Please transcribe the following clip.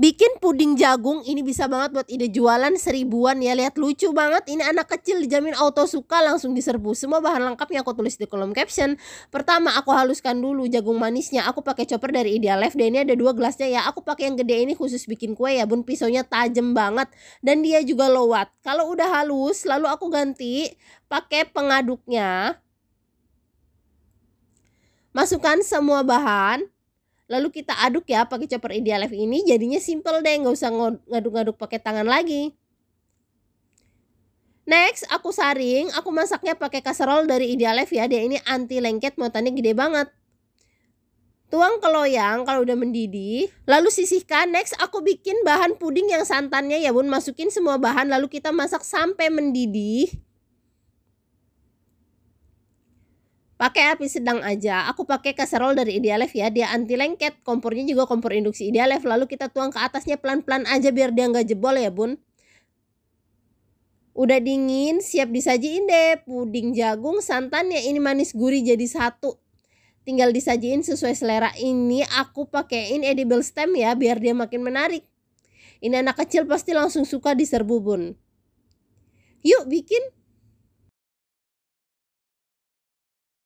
Bikin puding jagung ini bisa banget buat ide jualan seribuan ya Lihat lucu banget ini anak kecil dijamin auto suka langsung diserbu Semua bahan lengkapnya aku tulis di kolom caption Pertama aku haluskan dulu jagung manisnya Aku pakai chopper dari Ideal Life dan ini ada dua gelasnya ya Aku pakai yang gede ini khusus bikin kue ya bun Pisaunya tajam banget dan dia juga lowat Kalau udah halus lalu aku ganti pakai pengaduknya Masukkan semua bahan lalu kita aduk ya pakai chopper India Life ini jadinya simple deh nggak usah ngaduk-ngaduk pakai tangan lagi Next, aku saring, aku masaknya pakai kaserol dari India Life ya. Dia ini anti lengket, muatannya gede banget. Tuang ke loyang kalau udah mendidih, lalu sisihkan. Next, aku bikin bahan puding yang santannya ya bun, masukin semua bahan lalu kita masak sampai mendidih. Pakai api sedang aja. Aku pakai kaserol dari Idealife ya. Dia anti lengket. Kompornya juga kompor induksi Idealife. Lalu kita tuang ke atasnya pelan-pelan aja biar dia nggak jebol ya, Bun. Udah dingin, siap disajiin deh. Puding jagung, santan ya ini manis gurih jadi satu. Tinggal disajiin sesuai selera. Ini aku pakein edible stem ya biar dia makin menarik. Ini anak kecil pasti langsung suka diserbu, Bun. Yuk bikin